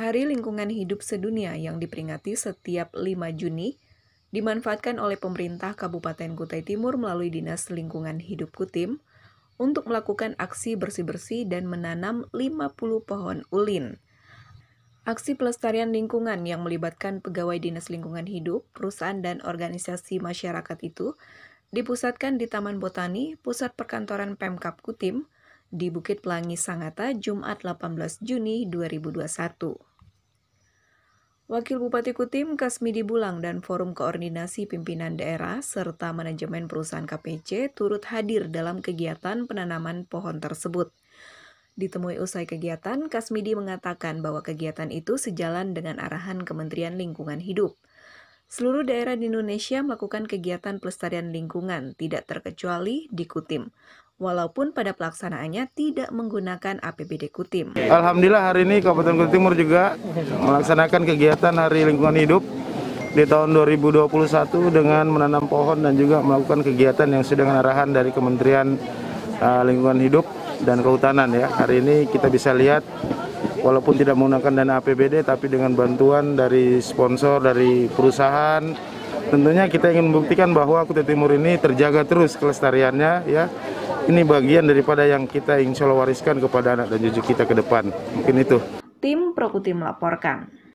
Hari Lingkungan Hidup Sedunia yang diperingati setiap 5 Juni dimanfaatkan oleh pemerintah Kabupaten Kutai Timur melalui Dinas Lingkungan Hidup Kutim untuk melakukan aksi bersih-bersih dan menanam 50 pohon ulin. Aksi pelestarian lingkungan yang melibatkan pegawai Dinas Lingkungan Hidup, perusahaan dan organisasi masyarakat itu dipusatkan di Taman Botani, Pusat Perkantoran Pemkap Kutim, di Bukit Pelangi Sangata, Jumat 18 Juni 2021. Wakil Bupati Kutim Kasmidi Bulang dan Forum Koordinasi Pimpinan Daerah serta manajemen perusahaan KPC turut hadir dalam kegiatan penanaman pohon tersebut. Ditemui usai kegiatan, Kasmidi mengatakan bahwa kegiatan itu sejalan dengan arahan Kementerian Lingkungan Hidup. Seluruh daerah di Indonesia melakukan kegiatan pelestarian lingkungan, tidak terkecuali di Kutim walaupun pada pelaksanaannya tidak menggunakan APBD Kutim. Alhamdulillah hari ini Kabupaten Kutimur Timur juga melaksanakan kegiatan Hari Lingkungan Hidup di tahun 2021 dengan menanam pohon dan juga melakukan kegiatan yang sudah dengan arahan dari Kementerian eh, Lingkungan Hidup dan Kehutanan ya. Hari ini kita bisa lihat walaupun tidak menggunakan dana APBD tapi dengan bantuan dari sponsor dari perusahaan tentunya kita ingin membuktikan bahwa Kutai Timur ini terjaga terus kelestariannya ya ini bagian daripada yang kita insya Allah wariskan kepada anak dan cucu kita ke depan. Mungkin itu. Tim Prokuti melaporkan.